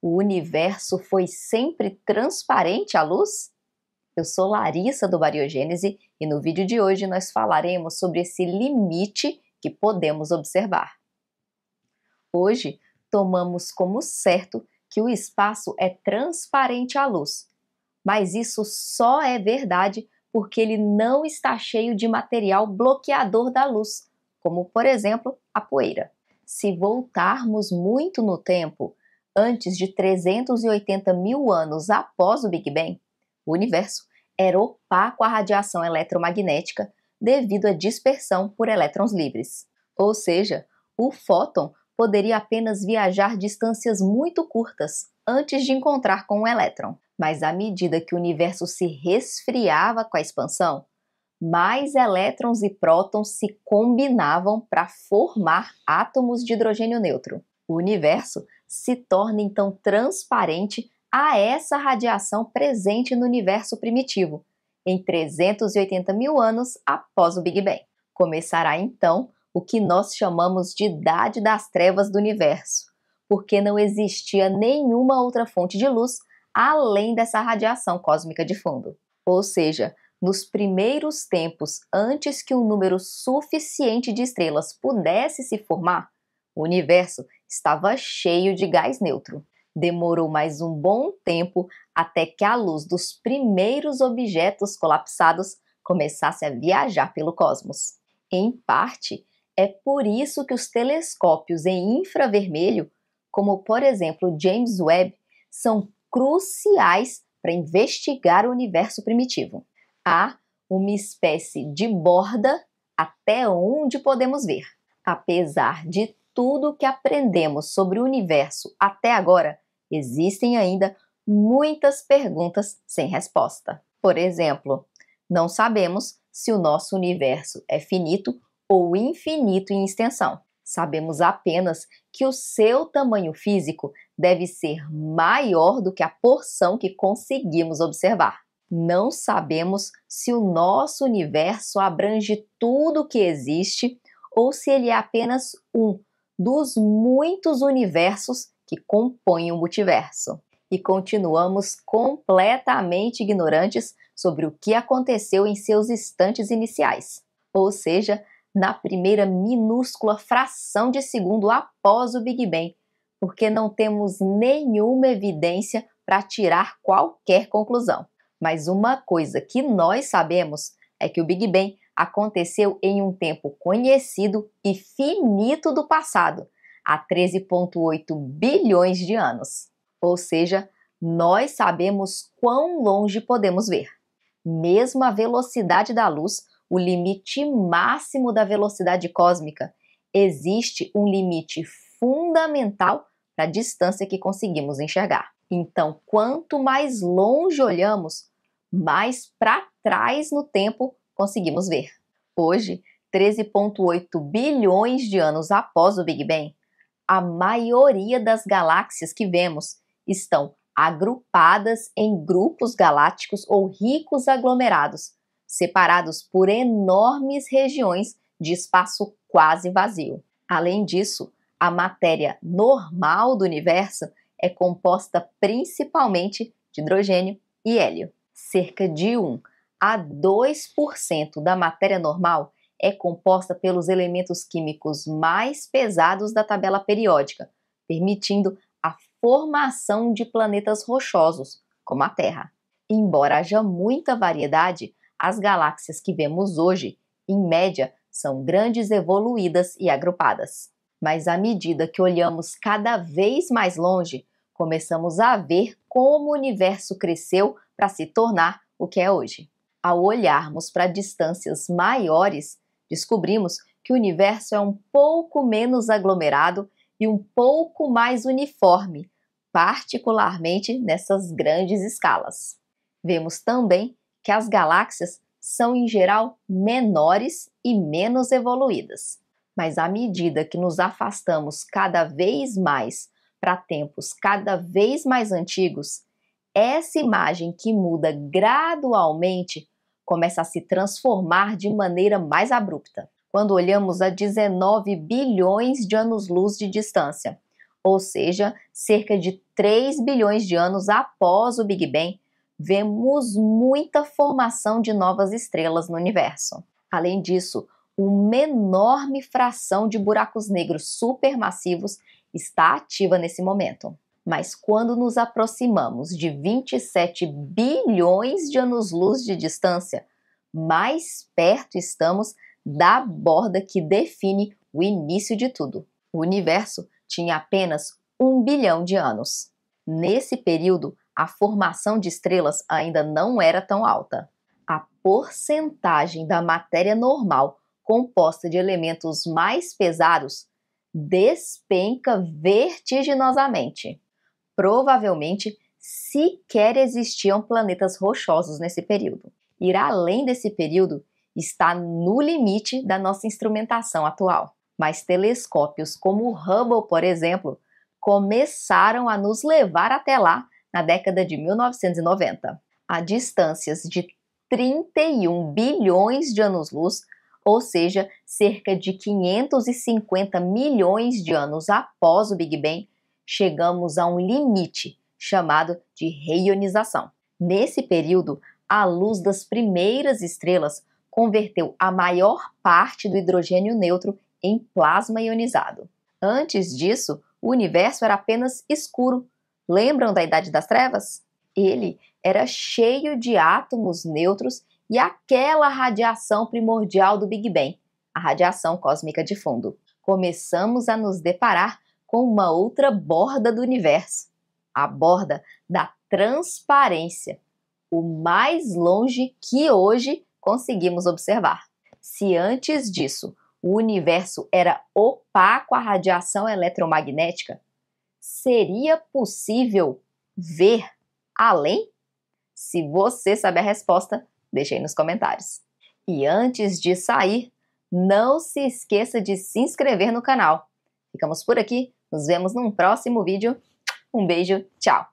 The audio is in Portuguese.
O universo foi sempre transparente à luz? Eu sou Larissa do Variogênese e no vídeo de hoje nós falaremos sobre esse limite que podemos observar. Hoje tomamos como certo que o espaço é transparente à luz, mas isso só é verdade porque ele não está cheio de material bloqueador da luz, como por exemplo a poeira. Se voltarmos muito no tempo, antes de 380 mil anos após o Big Bang, o universo era opaco à radiação eletromagnética devido à dispersão por elétrons livres. Ou seja, o fóton poderia apenas viajar distâncias muito curtas antes de encontrar com o elétron. Mas à medida que o universo se resfriava com a expansão, mais elétrons e prótons se combinavam para formar átomos de hidrogênio neutro. O universo se torna então transparente a essa radiação presente no universo primitivo, em 380 mil anos após o Big Bang. Começará então o que nós chamamos de Idade das Trevas do Universo, porque não existia nenhuma outra fonte de luz além dessa radiação cósmica de fundo. Ou seja, nos primeiros tempos antes que um número suficiente de estrelas pudesse se formar, o universo estava cheio de gás neutro. Demorou mais um bom tempo até que a luz dos primeiros objetos colapsados começasse a viajar pelo cosmos. Em parte, é por isso que os telescópios em infravermelho, como por exemplo James Webb, são cruciais para investigar o universo primitivo. Há uma espécie de borda até onde podemos ver. Apesar de tudo que aprendemos sobre o universo até agora, existem ainda muitas perguntas sem resposta. Por exemplo, não sabemos se o nosso universo é finito ou infinito em extensão. Sabemos apenas que o seu tamanho físico deve ser maior do que a porção que conseguimos observar. Não sabemos se o nosso universo abrange tudo o que existe ou se ele é apenas um dos muitos universos que compõem o multiverso. E continuamos completamente ignorantes sobre o que aconteceu em seus instantes iniciais, ou seja, na primeira minúscula fração de segundo após o Big Bang, porque não temos nenhuma evidência para tirar qualquer conclusão. Mas uma coisa que nós sabemos é que o Big Bang aconteceu em um tempo conhecido e finito do passado, há 13,8 bilhões de anos. Ou seja, nós sabemos quão longe podemos ver. Mesmo a velocidade da luz, o limite máximo da velocidade cósmica, existe um limite fundamental para a distância que conseguimos enxergar. Então, quanto mais longe olhamos, mais para trás no tempo conseguimos ver. Hoje, 13,8 bilhões de anos após o Big Bang, a maioria das galáxias que vemos estão agrupadas em grupos galácticos ou ricos aglomerados, separados por enormes regiões de espaço quase vazio. Além disso, a matéria normal do universo é composta principalmente de hidrogênio e hélio, cerca de um a 2% da matéria normal é composta pelos elementos químicos mais pesados da tabela periódica, permitindo a formação de planetas rochosos, como a Terra. Embora haja muita variedade, as galáxias que vemos hoje, em média, são grandes evoluídas e agrupadas. Mas à medida que olhamos cada vez mais longe, começamos a ver como o universo cresceu para se tornar o que é hoje. Ao olharmos para distâncias maiores, descobrimos que o universo é um pouco menos aglomerado e um pouco mais uniforme, particularmente nessas grandes escalas. Vemos também que as galáxias são em geral menores e menos evoluídas. Mas à medida que nos afastamos cada vez mais para tempos cada vez mais antigos, essa imagem que muda gradualmente começa a se transformar de maneira mais abrupta, quando olhamos a 19 bilhões de anos-luz de distância, ou seja, cerca de 3 bilhões de anos após o Big Bang, vemos muita formação de novas estrelas no universo. Além disso, uma enorme fração de buracos negros supermassivos está ativa nesse momento. Mas quando nos aproximamos de 27 bilhões de anos-luz de distância, mais perto estamos da borda que define o início de tudo. O universo tinha apenas um bilhão de anos. Nesse período, a formação de estrelas ainda não era tão alta. A porcentagem da matéria normal composta de elementos mais pesados despenca vertiginosamente provavelmente sequer existiam planetas rochosos nesse período. Ir além desse período está no limite da nossa instrumentação atual. Mas telescópios como o Hubble, por exemplo, começaram a nos levar até lá na década de 1990. A distâncias de 31 bilhões de anos-luz, ou seja, cerca de 550 milhões de anos após o Big Bang, chegamos a um limite chamado de reionização. Nesse período, a luz das primeiras estrelas converteu a maior parte do hidrogênio neutro em plasma ionizado. Antes disso, o universo era apenas escuro. Lembram da Idade das Trevas? Ele era cheio de átomos neutros e aquela radiação primordial do Big Bang, a radiação cósmica de fundo. Começamos a nos deparar com uma outra borda do universo, a borda da transparência, o mais longe que hoje conseguimos observar. Se antes disso o universo era opaco à radiação eletromagnética, seria possível ver além? Se você sabe a resposta, deixe aí nos comentários. E antes de sair, não se esqueça de se inscrever no canal. Ficamos por aqui. Nos vemos num próximo vídeo. Um beijo, tchau!